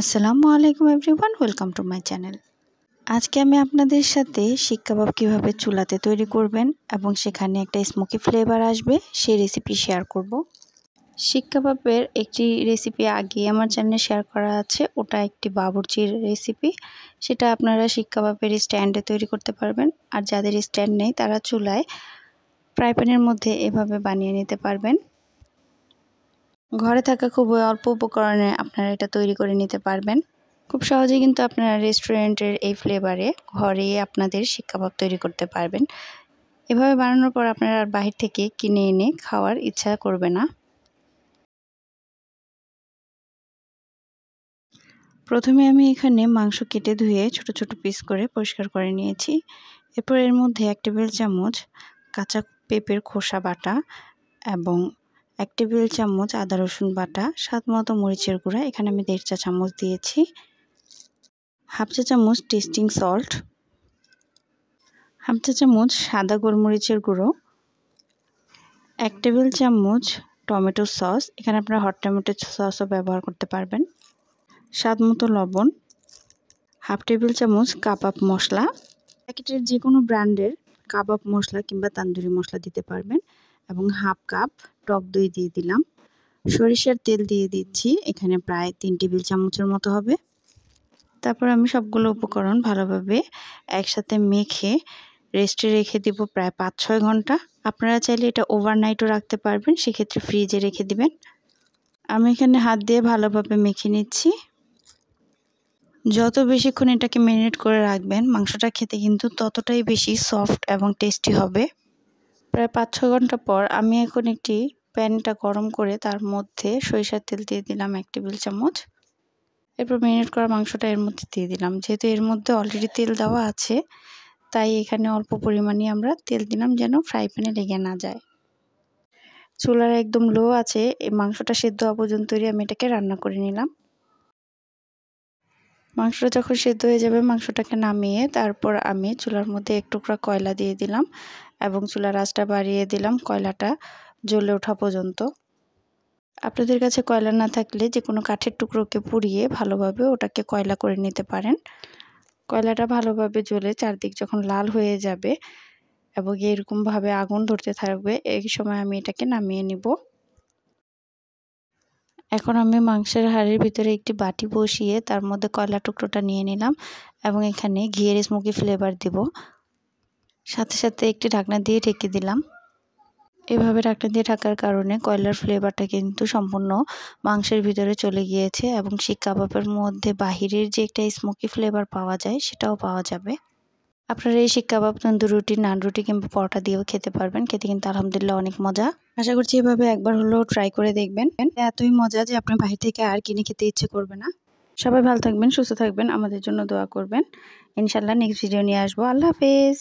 আসসালামু আলাইকুম everyone welcome to my channel আজকে আমি আপনাদের সাথে শিক কাবাব কীভাবে চুলাতে তৈরি করবেন এবং সেখানে একটা স্মোকি ফ্লেভার আসবে সেই রেসিপি শেয়ার করব শিক কাবাবের একটি রেসিপি আগে আমার চ্যানেলে শেয়ার করা আছে ওটা একটি বাবুর্চির রেসিপি সেটা আপনারা শিক কাবাবের স্ট্যান্ডে তৈরি করতে পারবেন আর যাদের স্ট্যান্ড নেই তারা চুলায় ফ্রাই মধ্যে এভাবে বানিয়ে নিতে পারবেন ঘরে থাকা খুব অল্প উপকরণে আপনারা এটা তৈরি করে নিতে পারবেন খুব সহজেই কিন্তু আপনারা রেস্টুরেন্টের এই ফ্লেভারে ঘরে আপনাদের শিক্ষাভাব তৈরি করতে পারবেন এভাবে বানানোর পর আপনারা আর বাহির থেকে কিনে এনে খাওয়ার ইচ্ছা করবে না প্রথমে আমি এখানে মাংস কেটে ধুয়ে ছোট ছোট পিস করে পরিষ্কার করে নিয়েছি এরপর এর মধ্যে এক টেবিল চামচ কাঁচা পেঁপের খোসা বাটা এবং এক টেবিল চামচ আদা রসুন বাটা স্বাদ মতো মরিচের গুঁড়া এখানে আমি দেড় চা চামচ দিয়েছি হাফ চা চামচ টেস্টিং সল্ট হাফ চা চামচ সাদা গোলমরিচের গুঁড়ো এক টেবিল চামচ টমেটো সস এখানে আপনারা হট টমেটো সসও ব্যবহার করতে পারবেন স্বাদ মতো লবণ হাফ টেবিল চামচ কাবাব মশলা প্যাকেটের যে কোনো ব্র্যান্ডের কাবাব মশলা কিংবা তান্দুরি মশলা দিতে পারবেন এবং হাফ কাপ টক দই দিয়ে দিলাম সরিষার তেল দিয়ে দিচ্ছি এখানে প্রায় তিন টেবিল চামচের মতো হবে তারপর আমি সবগুলো উপকরণ ভালোভাবে একসাথে মেখে রেস্টে রেখে দিব প্রায় পাঁচ ছয় ঘন্টা আপনারা চাইলে এটা ওভারনাইটও রাখতে পারবেন সেক্ষেত্রে ফ্রিজে রেখে দিবেন আমি এখানে হাত দিয়ে ভালোভাবে মেখে নিচ্ছি যত বেশিক্ষণ এটাকে ম্যারিনেট করে রাখবেন মাংসটা খেতে কিন্তু ততটাই বেশি সফট এবং টেস্টি হবে প্রায় পাঁচ ছ ঘন্টা পর আমি এখন একটি প্যানটা গরম করে তার মধ্যে সরিষার তেল দিয়ে দিলাম এক টেবিল চামচ এরপর ম্যারিনেট করা মাংসটা এর মধ্যে দিয়ে দিলাম যেহেতু এর মধ্যে অলরেডি তেল দেওয়া আছে তাই এখানে অল্প পরিমাণে আমরা তেল দিলাম যেন ফ্রাই প্যানে লেগে না যায় চুলার একদম লো আছে এই মাংসটা সেদ্ধ হওয়া পর্যন্তই আমি এটাকে রান্না করে নিলাম মাংসটা যখন সেদ্ধ হয়ে যাবে মাংসটাকে নামিয়ে তারপর আমি চুলার মধ্যে এক টুকরা কয়লা দিয়ে দিলাম এবং চুলার আঁচটা বাড়িয়ে দিলাম কয়লাটা জ্বলে ওঠা পর্যন্ত আপনাদের কাছে কয়লা না থাকলে যে কোনো কাঠের টুকরোকে পুড়িয়ে ভালোভাবে ওটাকে কয়লা করে নিতে পারেন কয়লাটা ভালোভাবে জ্বলে চারদিক যখন লাল হয়ে যাবে এবং এরকমভাবে আগুন ধরতে থাকবে এই সময় আমি এটাকে নামিয়ে নিব এখন আমি মাংসের হাড়ের ভিতরে একটি বাটি বসিয়ে তার মধ্যে কয়লা টুকরোটা নিয়ে নিলাম এবং এখানে ঘিয়ের স্মোকি ফ্লেভার দিব সাথে সাথে একটি ঢাকনা দিয়ে ঢেকে দিলাম এভাবে ঢাকনা দিয়ে ঢাকার কারণে কয়লার ফ্লেভারটা কিন্তু সম্পূর্ণ মাংসের ভিতরে চলে গিয়েছে এবং শিক কাবাবের মধ্যে বাহিরের যে একটা স্মুকি ফ্লেভার পাওয়া যায় সেটাও পাওয়া যাবে আপনারা এই শিক কাবাব তন্দুর রুটি নান রুটি কিংবা পরোটা দিয়েও খেতে পারবেন খেতে কিন্তু আলহামদুলিল্লাহ অনেক মজা আশা করছি এভাবে একবার হলেও ট্রাই করে দেখবেন এতই মজা যে আপনার বাড়ি থেকে আর কিনে খেতে ইচ্ছে করবে না সবাই ভালো থাকবেন সুস্থ থাকবেন আমাদের জন্য দোয়া করবেন ইনশাল্লাহ নেক্সট ভিডিও নিয়ে আসবো আল্লাহ হাফেজ